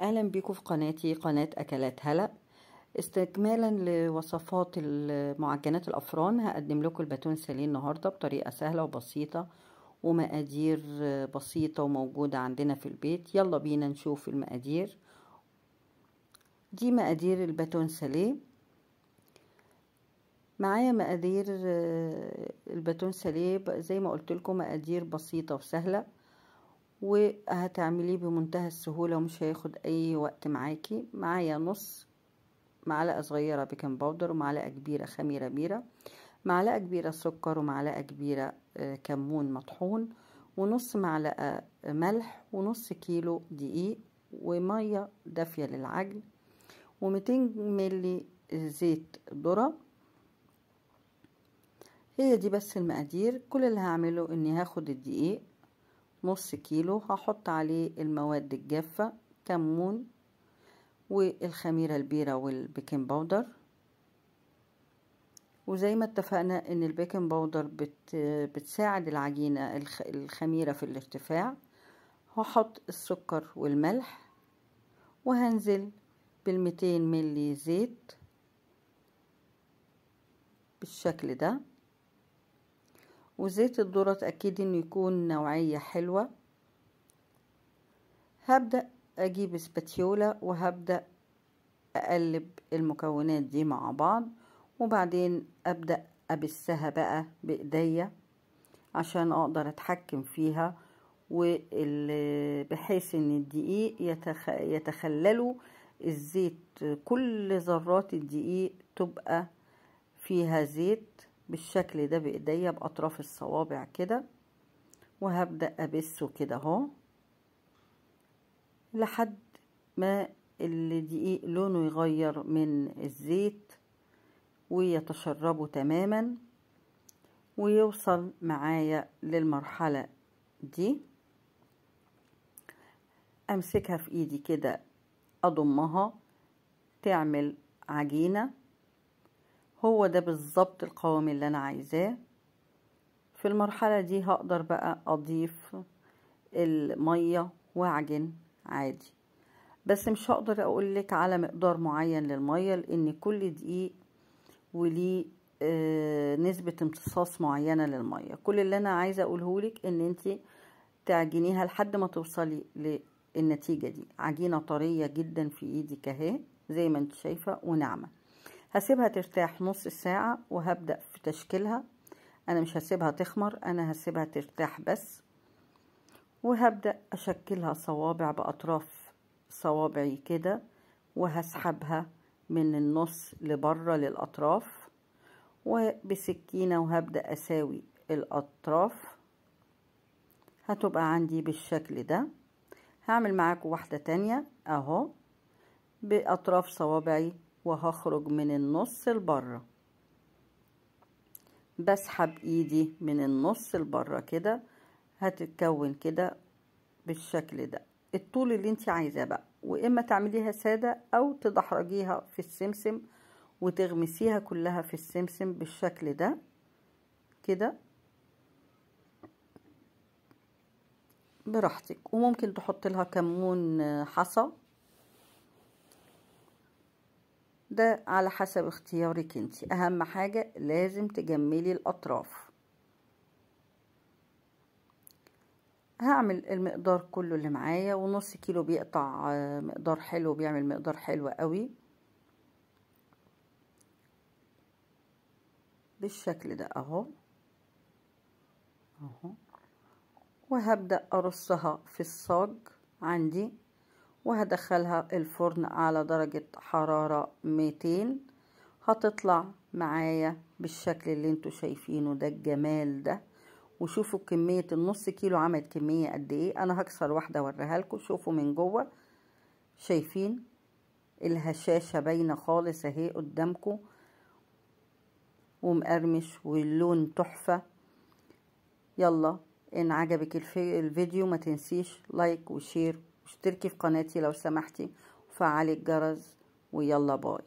اهلا بيكم في قناتي قناة اكلات هلا استكمالا لوصفات معجنات الافران هقدم لكم الباتون ساليه النهارده بطريقه سهله وبسيطه ومقادير بسيطه وموجوده عندنا في البيت يلا بينا نشوف المقادير دي مقادير الباتون ساليه معايا مقادير آه، الباتون ساليه زي ما قلت لكم مقادير بسيطه وسهله وهتعمليه بمنتهى السهولة ومش هياخد اي وقت معاكي معايا نص معلقة صغيرة بيكنج باودر ومعلقة كبيرة خميرة بيرة معلقة كبيرة سكر ومعلقة كبيرة آه، كمون مطحون ونص معلقة ملح ونص كيلو دقيق ومية دافية للعجن ومتين ملي زيت ذرة هي دي بس المقادير كل اللي هعمله اني هاخد الدقيق نص كيلو هحط عليه المواد الجافة كمون والخميرة البيرة والبيكنج باودر وزي ما اتفقنا ان البيكنج باودر بت بتساعد العجينة الخميرة في الارتفاع هحط السكر والملح وهنزل بالميتين ملي زيت بالشكل ده وزيت الذرة تأكدي انه يكون نوعية حلوة هبدأ اجيب سباتيولا وهبدأ اقلب المكونات دي مع بعض وبعدين ابدأ ابسها بقى بايديا عشان اقدر اتحكم فيها بحيث ان الدقيق يتخ... يتخللوا الزيت كل ذرات الدقيق تبقى فيها زيت بالشكل ده بايديا باطراف الصوابع كده وهبدأ أبسه كده اهو لحد ما الدقيق لونه يغير من الزيت ويتشربه تماما ويوصل معايا للمرحلة دي أمسكها في إيدي كده أضمها تعمل عجينة هو ده بالظبط القوام اللي انا عايزاه في المرحلة دي هقدر بقى اضيف المية واعجن عادي بس مش هقدر اقولك على مقدار معين للمية لان كل دقيق وليه آه نسبة امتصاص معينة للمية كل اللي انا عايزة اقولهولك ان انت تعجنيها لحد ما توصلي للنتيجة دي عجينة طرية جدا في ايدي اهي زي ما انت شايفة وناعمة هسيبها ترتاح نص ساعة وهبدأ في تشكيلها انا مش هسيبها تخمر انا هسيبها ترتاح بس وهبدأ اشكلها صوابع باطراف صوابعي كده وهسحبها من النص لبره للاطراف وبسكينة وهبدأ اساوي الاطراف هتبقى عندي بالشكل ده هعمل معاكم واحدة تانية اهو باطراف صوابعي وهخرج من النص لبره بسحب ايدي من النص لبره كده هتتكون كده بالشكل ده الطول اللي انت عايزاه بقى واما تعمليها ساده او تدحرجيها في السمسم وتغمسيها كلها في السمسم بالشكل ده كده براحتك وممكن تحط لها كمون حصى ده على حسب اختيارك انت اهم حاجة لازم تجملي الاطراف هعمل المقدار كله اللي معايا ونص كيلو بيقطع آه، مقدار حلو بيعمل مقدار حلو قوي بالشكل ده اهو اهو وهبدأ ارصها في الصاج عندي وهدخلها الفرن على درجة حرارة 200 هتطلع معايا بالشكل اللي انتوا شايفينه ده الجمال ده وشوفوا كمية النص كيلو عملت كمية قد ايه انا هكسر واحدة اوريها لكم شوفوا من جوه شايفين الهشاشة باينة خالص اهي قدامكم ومقرمش واللون تحفة يلا ان عجبك الفيديو ما تنسيش لايك وشير اشتركي في قناتي لو سمحتي وفعلي الجرس ويلا باي